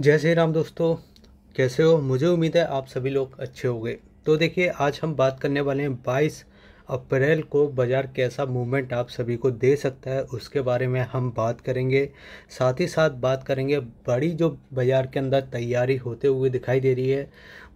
जय श्री राम दोस्तों कैसे हो मुझे उम्मीद है आप सभी लोग अच्छे होंगे तो देखिए आज हम बात करने वाले हैं 22 अप्रैल को बाज़ार कैसा मूवमेंट आप सभी को दे सकता है उसके बारे में हम बात करेंगे साथ ही साथ बात करेंगे बड़ी जो बाज़ार के अंदर तैयारी होते हुए दिखाई दे रही है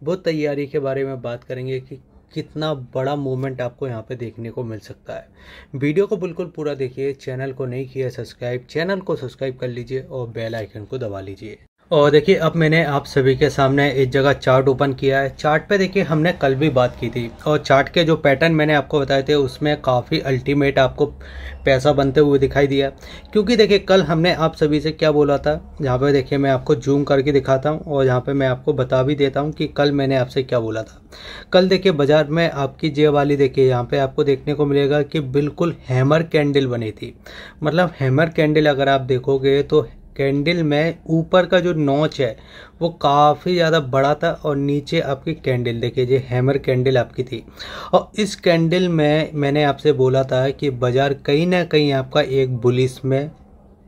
वो तैयारी के बारे में बात करेंगे कि कितना बड़ा मूवमेंट आपको यहाँ पे देखने को मिल सकता है वीडियो को बिल्कुल पूरा देखिए चैनल को नहीं किया सब्सक्राइब चैनल को सब्सक्राइब कर लीजिए और बेल आइकन को दबा लीजिए और देखिए अब मैंने आप सभी के सामने एक जगह चार्ट ओपन किया है चार्ट पे देखिए हमने कल भी बात की थी और चार्ट के जो पैटर्न मैंने आपको बताए थे उसमें काफ़ी अल्टीमेट आपको पैसा बनते हुए दिखाई दिया क्योंकि देखिए कल हमने आप सभी से क्या बोला था यहाँ पे देखिए मैं आपको जूम करके दिखाता हूँ और यहाँ पर मैं आपको बता भी देता हूँ कि कल मैंने आपसे क्या बोला था कल देखिए बाज़ार में आपकी जे वाली देखिए यहाँ पर आपको देखने को मिलेगा कि बिल्कुल हैमर कैंडल बनी थी मतलब हैमर कैंडल अगर आप देखोगे तो कैंडल में ऊपर का जो नोच है वो काफ़ी ज़्यादा बड़ा था और नीचे आपकी कैंडल देखिए ये हैमर कैंडल आपकी थी और इस कैंडल में मैंने आपसे बोला था कि बाज़ार कहीं ना कहीं आपका एक बुलिस में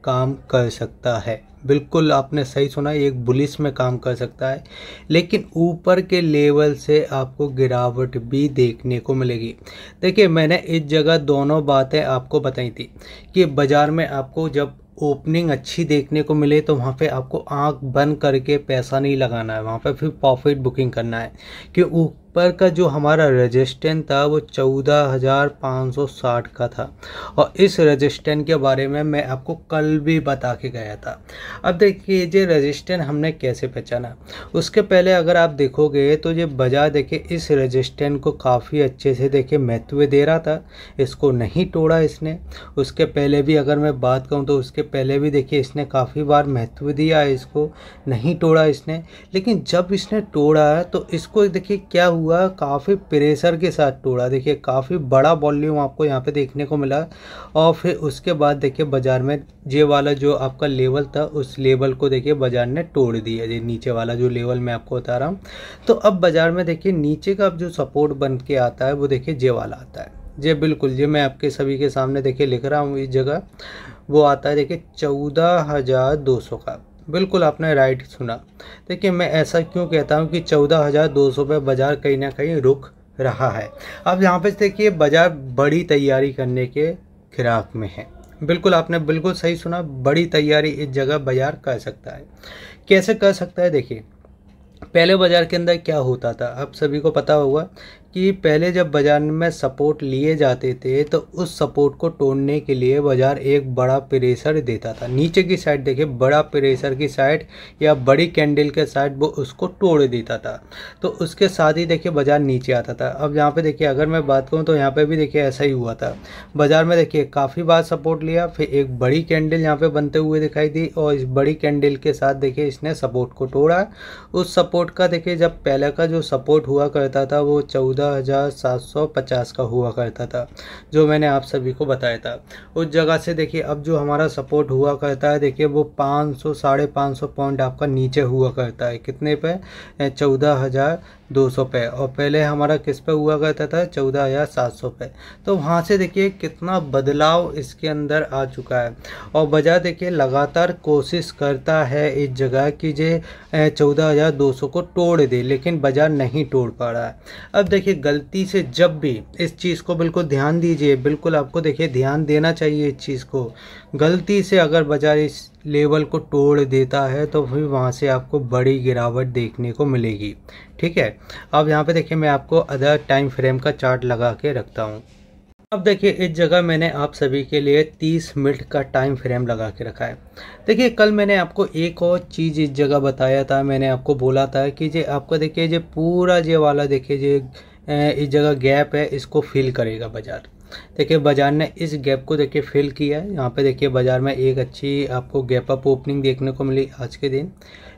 काम कर सकता है बिल्कुल आपने सही सुना एक बुलिस में काम कर सकता है लेकिन ऊपर के लेवल से आपको गिरावट भी देखने को मिलेगी देखिए मैंने इस जगह दोनों बातें आपको बताई थी कि बाज़ार में आपको जब ओपनिंग अच्छी देखने को मिले तो वहाँ पे आपको आंख बंद करके पैसा नहीं लगाना है वहाँ पे फिर प्रॉफिट बुकिंग करना है कि पर का जो हमारा रजिस्टेंट था वो चौदह हज़ार पाँच सौ साठ का था और इस रजिस्टेंट के बारे में मैं आपको कल भी बता के गया था अब देखिए ये रजिस्टेंट हमने कैसे पहचाना उसके पहले अगर आप देखोगे तो ये बजा देखे इस रजिस्टेंट को काफ़ी अच्छे से देखे महत्व दे रहा था इसको नहीं तोड़ा इसने उसके पहले भी अगर मैं बात करूँ तो उसके पहले भी देखिए इसने काफ़ी बार महत्व दिया इसको नहीं तोड़ा इसने लेकिन जब इसने तोड़ा तो इसको देखिए क्या हुआ हुआ काफ़ी प्रेशर के साथ टूटा देखिए काफ़ी बड़ा वॉल्यूम आपको यहाँ पे देखने को मिला और फिर उसके बाद देखिए बाज़ार में ये वाला जो आपका लेवल था उस लेवल को देखिए बाज़ार ने तोड़ दिया ये नीचे वाला जो लेवल मैं आपको बता रहा हूँ तो अब बाज़ार में देखिए नीचे का अब जो सपोर्ट बन के आता है वो देखिए जे वाला आता है जे बिल्कुल जी मैं आपके सभी के सामने देखिए लिख रहा हूँ इस जगह वो आता है देखिए चौदह हज़ार दो सौ का बिल्कुल आपने राइट सुना देखिए मैं ऐसा क्यों कहता हूँ कि चौदह हज़ार दो सौ पे बाज़ार कहीं ना कहीं रुक रहा है अब यहाँ पे देखिए बाज़ार बड़ी तैयारी करने के खिराक में है बिल्कुल आपने बिल्कुल सही सुना बड़ी तैयारी इस जगह बाज़ार कर सकता है कैसे कर सकता है देखिए पहले बाज़ार के अंदर क्या होता था अब सभी को पता होगा कि पहले जब बाज़ार में सपोर्ट लिए जाते थे तो उस सपोर्ट को तोड़ने के लिए बाज़ार एक बड़ा प्रेशर देता था नीचे की साइड देखिए बड़ा प्रेशर की साइड या बड़ी कैंडल के साइड वो उसको तोड़ देता था तो उसके साथ ही देखिए बाज़ार नीचे आता था अब यहाँ पे देखिए अगर मैं बात करूँ तो यहाँ पे भी देखिए ऐसा ही हुआ था बाज़ार में देखिए काफ़ी बार सपोर्ट लिया फिर एक बड़ी कैंडल यहाँ पर बनते हुए दिखाई दी और इस बड़ी कैंडल के साथ देखिए इसने सपोर्ट को तोड़ा उस सपोर्ट का देखिए जब पहले का जो सपोर्ट हुआ करता था वो चौदह 14,750 हज़ार सात सौ पचास का हुआ करता था जो मैंने आप सभी को बताया था उस जगह से देखिए अब जो हमारा सपोर्ट हुआ करता है देखिए वो पाँच सौ साढ़े पाँच सौ पॉइंट आपका नीचे हुआ करता है कितने पे चौदह हज़ार दो सौ पे और पहले हमारा किस पे हुआ करता था चौदह हज़ार सात सौ पे तो वहाँ से देखिए कितना बदलाव इसके अंदर आ चुका है और बाज़ार देखिए लगातार कोशिश करता है इस जगह कि जे चौदह हज़ार दो सौ को तोड़ दे लेकिन बाज़ार नहीं तोड़ पा रहा है अब देखिए गलती से जब भी इस चीज़ को बिल्कुल ध्यान दीजिए बिल्कुल आपको देखिए ध्यान देना चाहिए इस चीज़ को गलती से अगर बाज़ार इस लेवल को तोड़ देता है तो फिर वहाँ से आपको बड़ी गिरावट देखने को मिलेगी ठीक है अब यहाँ पे देखिए मैं आपको अदर टाइम फ्रेम का चार्ट लगा के रखता हूँ अब देखिए इस जगह मैंने आप सभी के लिए 30 मिनट का टाइम फ्रेम लगा के रखा है देखिए कल मैंने आपको एक और चीज़ इस जगह बताया था मैंने आपको बोला था कि जे आपको देखिए जो पूरा जे वाला देखिए जे इस जगह गैप है इसको फिल करेगा बाज़ार देखिए बाज़ार ने इस गैप को देखिए फिल किया है यहाँ पे देखिए बाज़ार में एक अच्छी आपको गैप अप ओपनिंग देखने को मिली आज के दिन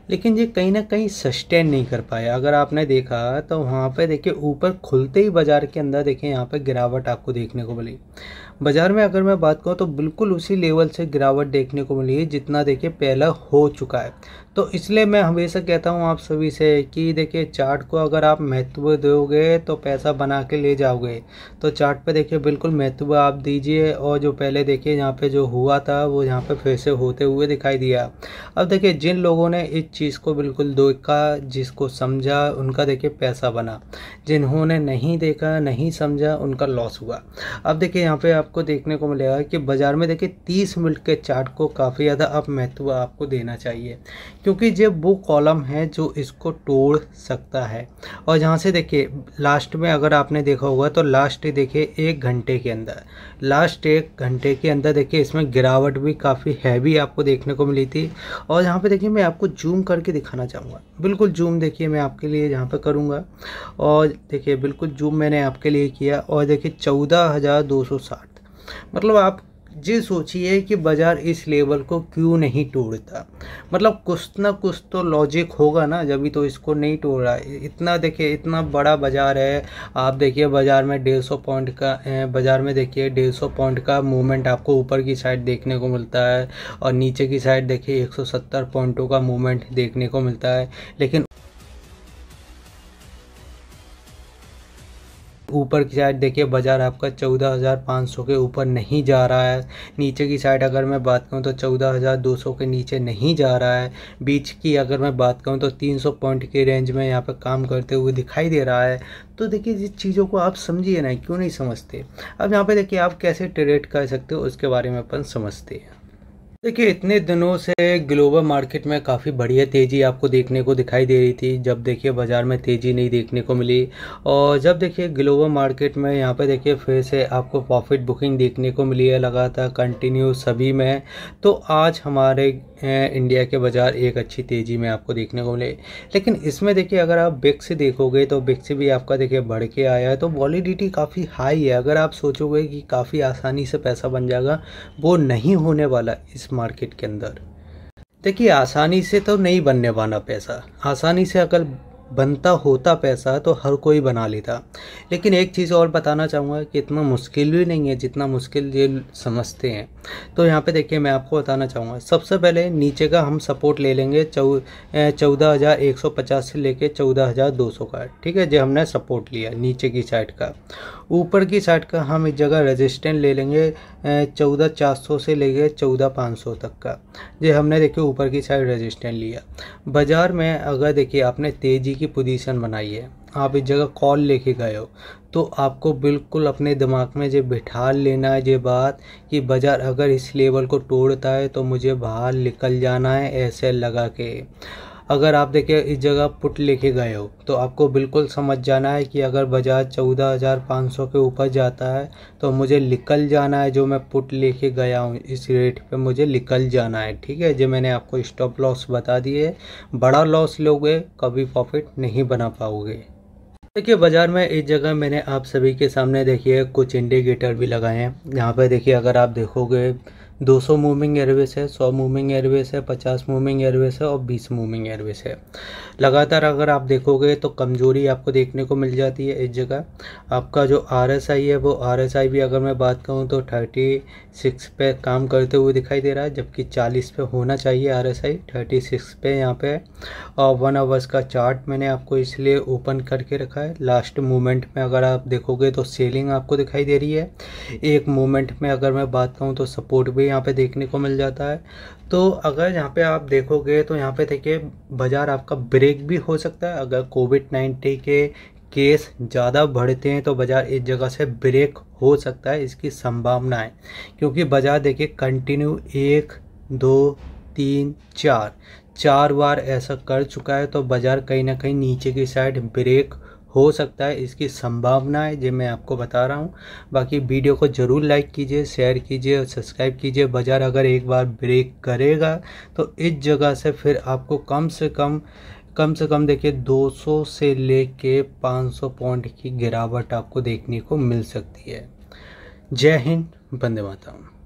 लेकिन ये कहीं ना कहीं सस्टेन नहीं कर पाया अगर आपने देखा तो वहाँ पे देखिए ऊपर खुलते ही बाज़ार के अंदर देखिए यहाँ पे गिरावट आपको देखने को मिली बाज़ार में अगर मैं बात करूँ तो बिल्कुल उसी लेवल से गिरावट देखने को मिली है जितना देखिए पहला हो चुका है तो इसलिए मैं हमेशा कहता हूँ आप सभी से कि देखिए चार्ट को अगर आप महत्व दोगे तो पैसा बना के ले जाओगे तो चार्ट पे देखिए बिल्कुल महत्व आप दीजिए और जो पहले देखिए यहाँ पे जो हुआ था वो यहाँ पे फिर से होते हुए दिखाई दिया अब देखिए जिन लोगों ने इस चीज़ को बिल्कुल देखा जिसको समझा उनका देखिए पैसा बना जिन्होंने नहीं देखा नहीं समझा उनका लॉस हुआ अब देखिए यहाँ पर आप आपको देखने को मिलेगा कि बाज़ार में देखिए तीस मिनट के चार्ट को काफ़ी ज़्यादा अब महत्व आपको देना चाहिए क्योंकि जब वो कॉलम है जो इसको तोड़ सकता है और जहाँ से देखिए लास्ट में अगर आपने देखा होगा तो लास्ट देखिए एक घंटे के अंदर लास्ट एक घंटे के अंदर देखिए इसमें गिरावट भी काफ़ी हैवी आपको देखने को मिली थी और यहाँ पर देखिए मैं आपको जूम करके दिखाना चाहूँगा बिल्कुल जूम देखिए मैं आपके लिए यहाँ पर करूँगा और देखिए बिल्कुल जूम मैंने आपके लिए किया और देखिए चौदह हज़ार दो सौ साठ मतलब आप ये सोचिए कि बाज़ार इस लेवल को क्यों नहीं तोड़ता मतलब कुछ ना कुछ तो लॉजिक होगा ना जब तो इसको नहीं तोड़ रहा इतना देखिए इतना बड़ा बाज़ार है आप देखिए बाज़ार में डेढ़ सौ पॉइंट का बाज़ार में देखिए डेढ़ सौ पॉइंट का मूवमेंट आपको ऊपर की साइड देखने को मिलता है और नीचे की साइड देखिए एक सौ सत्तर पॉइंटों का मूवमेंट देखने को मिलता है लेकिन ऊपर की साइड देखिए बाज़ार आपका चौदह हज़ार पाँच सौ के ऊपर नहीं जा रहा है नीचे की साइड अगर मैं बात करूँ तो चौदह हज़ार दो सौ के नीचे नहीं जा रहा है बीच की अगर मैं बात करूँ तो तीन सौ पॉइंट के रेंज में यहाँ पर काम करते हुए दिखाई दे रहा है तो देखिए जिस चीज़ों को आप समझिए ना क्यों नहीं समझते अब यहाँ पर देखिए आप कैसे ट्रेड कर सकते हो उसके बारे में अपन समझते हैं देखिए इतने दिनों से ग्लोबल मार्केट में काफ़ी बढ़िया तेज़ी आपको देखने को दिखाई दे रही थी जब देखिए बाज़ार में तेज़ी नहीं देखने को मिली और जब देखिए ग्लोबल मार्केट में यहाँ पे देखिए फिर से आपको प्रॉफिट बुकिंग देखने को मिली है लगातार कंटिन्यू सभी में तो आज हमारे इंडिया के बाज़ार एक अच्छी तेज़ी में आपको देखने को मिले लेकिन इसमें देखिए अगर आप बिक्स देखोगे तो बिक्स भी आपका देखिए बढ़ के आया है तो वॉलीडिटी काफ़ी हाई है अगर आप सोचोगे कि काफ़ी आसानी से पैसा बन जाएगा वो नहीं होने वाला इस मार्केट के अंदर देखिए आसानी से तो नहीं बनने वाला पैसा आसानी से अगर बनता होता पैसा तो हर कोई बना लेता लेकिन एक चीज़ और बताना चाहूँगा कि इतना मुश्किल भी नहीं है जितना मुश्किल ये समझते हैं तो यहाँ पे देखिए मैं आपको बताना चाहूँगा सबसे पहले नीचे का हम सपोर्ट ले लेंगे चौ चौदह हज़ार एक सौ पचास से लेके चौदह हज़ार दो सौ का ठीक है जो हमने सपोर्ट लिया नीचे की साइड का ऊपर की साइड का हम इस जगह रजिस्टेंट ले लेंगे चौदह चार सौ से लेके चौदह पाँच सौ तक का जो हमने देखिए ऊपर की साइड रजिस्टेंट लिया बाज़ार में अगर देखिए आपने तेज़ी की पोजीशन बनाई है आप इस जगह कॉल लेके गए हो तो आपको बिल्कुल अपने दिमाग में जो बिठा लेना है ये बात कि बाज़ार अगर इस लेवल को तोड़ता है तो मुझे बाहर निकल जाना है ऐसे लगा के अगर आप देखिए इस जगह पुट लेके गए हो तो आपको बिल्कुल समझ जाना है कि अगर बाजार चौदह हज़ार पाँच सौ के ऊपर जाता है तो मुझे निकल जाना है जो मैं पुट लेके गया हूँ इस रेट पे मुझे निकल जाना है ठीक है जो मैंने आपको स्टॉप लॉस बता दिए बड़ा लॉस लोगे कभी प्रॉफिट नहीं बना पाओगे देखिए बाज़ार में इस जगह मैंने आप सभी के सामने देखिए कुछ इंडिकेटर भी लगाए हैं यहाँ पर देखिए अगर आप देखोगे 200 मूविंग एयरवेज है 100 मूविंग एयरवेज है 50 मूविंग एयरवेज है और 20 मूविंग एयरवेज है लगातार अगर आप देखोगे तो कमज़ोरी आपको देखने को मिल जाती है इस जगह आपका जो आर है वो आर भी अगर मैं बात करूँ तो थर्टी सिक्स पे काम करते हुए दिखाई दे रहा है जबकि चालीस पे होना चाहिए R S I thirty six पे यहाँ पे और वन आवर्स का चार्ट मैंने आपको इसलिए ओपन करके रखा है लास्ट मोमेंट में अगर आप देखोगे तो सेलिंग आपको दिखाई दे रही है एक मोमेंट में अगर मैं बात कहूँ तो सपोर्ट भी यहाँ पे देखने को मिल जाता है तो अगर यहाँ पे आप देखोगे तो यहाँ पे देखिए बाज़ार आपका ब्रेक भी हो सकता है अगर कोविड नाइन्टीन के केस ज़्यादा बढ़ते हैं तो बाज़ार इस जगह से ब्रेक हो सकता है इसकी संभावना है क्योंकि बाज़ार देखिए कंटिन्यू एक दो तीन चार चार बार ऐसा कर चुका है तो बाज़ार कहीं ना कहीं नीचे की साइड ब्रेक हो सकता है इसकी संभावना है जो मैं आपको बता रहा हूँ बाकी वीडियो को ज़रूर लाइक कीजिए शेयर कीजिए और सब्सक्राइब कीजिए बाज़ार अगर एक बार ब्रेक करेगा तो इस जगह से फिर आपको कम से कम कम से कम देखिए 200 से ले कर पाँच पॉइंट की गिरावट आपको देखने को मिल सकती है जय हिंद बंदे माता